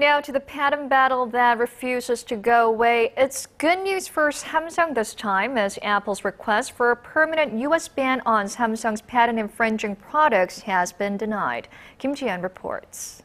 Now to the patent battle that refuses to go away. It's good news for Samsung this time as Apple's request for a permanent U.S. ban on Samsung's patent infringing products has been denied. Kim Jian reports.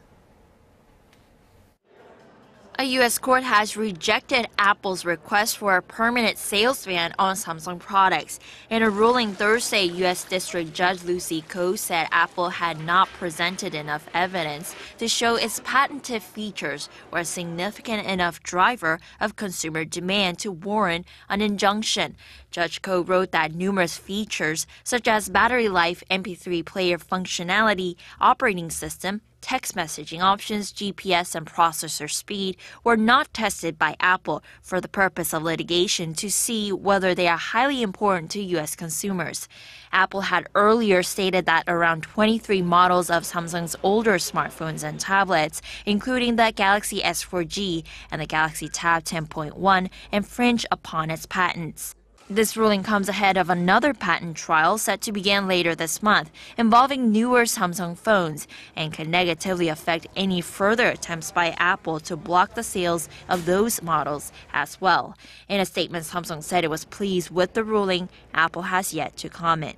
A U.S. court has rejected Apple's request for a permanent sales ban on Samsung products. In a ruling Thursday, U.S. District Judge Lucy Coe said Apple had not presented enough evidence to show its patented features were a significant enough driver of consumer demand to warrant an injunction. Judge Coe wrote that numerous features, such as battery life, MP3 player functionality, operating system, text messaging options, GPS, and processor speed were not tested by Apple for the purpose of litigation to see whether they are highly important to U.S. consumers. Apple had earlier stated that around 23 models of Samsung's older smartphones and tablets, including the Galaxy S4G and the Galaxy Tab 10.1, infringe upon its patents. This ruling comes ahead of another patent trial set to begin later this month involving newer Samsung phones and can negatively affect any further attempts by Apple to block the sales of those models as well. In a statement, Samsung said it was pleased with the ruling. Apple has yet to comment.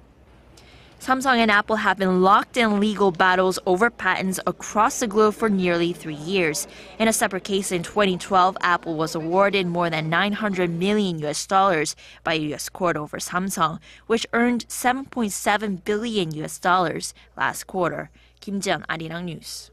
Samsung and Apple have been locked in legal battles over patents across the globe for nearly three years. In a separate case in 2012, Apple was awarded more than 900 million US dollars by a US court over Samsung, which earned 7.7 billion US dollars last quarter. Kim Jeon, Arirang News.